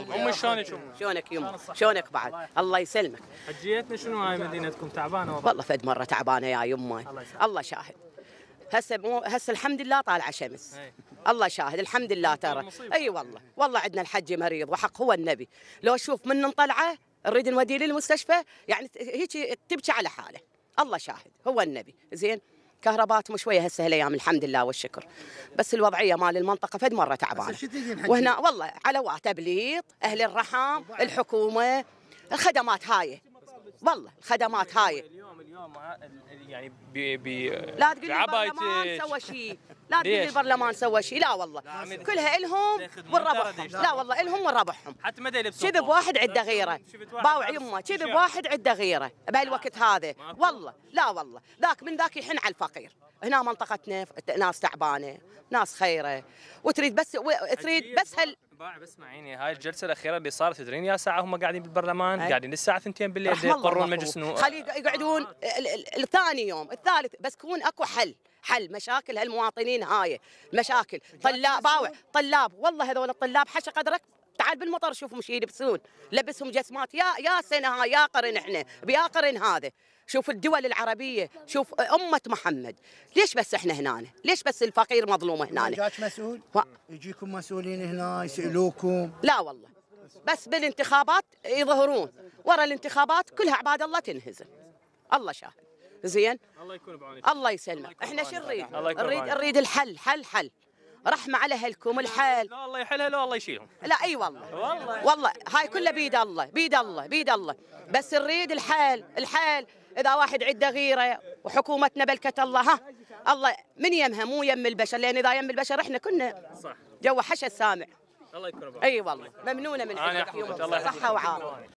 امي شلونك امي؟ شلونك يما؟ شلونك بعد؟ الله يسلمك. حجيتنا شنو هاي مدينتكم تعبانه والله. والله فد مره تعبانه يا يما. الله الله شاهد. هسه مو هسه الحمد لله طالعه شمس. إيه. الله شاهد الحمد لله ترى. اي والله، والله عندنا الحج مريض وحق هو النبي. لو اشوف من طلعه نريد نوديه للمستشفى يعني هيك تبكي على حاله. الله شاهد هو النبي، زين؟ كهرباتهم شويه هسه هالايام الحمد لله والشكر بس الوضعيه مال المنطقه فد مره تعبانه وهنا والله على تبليط اهل الرحم الحكومه الخدمات هاي والله الخدمات هاي اليوم اليوم يعني ب ب لا تقول لي ما سوى شيء لا تقول لي البرلمان سوى شيء لا والله كلها الهم والربحهم لا والله الهم والربحهم حتى ما يلبسون كذب واحد عنده غيره باوع يمه كذب واحد عنده غيره بهالوقت هذا والله لا والله ذاك من ذاك يحن على الفقير هنا منطقتنا ناس تعبانه ناس خيره وتريد بس تريد بس هال باع بس معيني هاي الجلسه الاخيره اللي صارت تدرين يا ساعه هم قاعدين بالبرلمان أي. قاعدين الساعه 2 بالليل يقررون مجلس خلي يقعدون آه. الثاني يوم الثالث بس يكون اكو حل حل مشاكل هالمواطنين هاي مشاكل طلاب باوع طلاب والله هذول الطلاب حش قدرك تعال بالمطر شوف مش يلبسون لبسهم جسمات يا يا سنه هاي يا قرن احنا بيا قرن هذا شوف الدول العربية شوف أمة محمد ليش بس إحنا هنا ليش بس الفقير مظلوم هنا جاك مسؤول و... يجيكم مسؤولين هنا يسألوكم لا والله بس بالانتخابات يظهرون ورا الانتخابات كلها عباد الله تنهزم الله شاهد زين الله يكون بعونك الله يسلمك احنا شو نريد؟ نريد نريد الحل حل حل رحمه على اهلكم الحال لا الله يحلها لا الله يشيلهم لا اي والله والله والله هاي كلها بيد الله بيد الله بيد الله بس نريد الحال الحال اذا واحد عنده غيره وحكومتنا بلكة الله ها الله من يمها مو يم البشر لان اذا يم البشر احنا كنا صح جو حشد السامع الله يكون اي والله ممنونه من عندك صحه وعافيه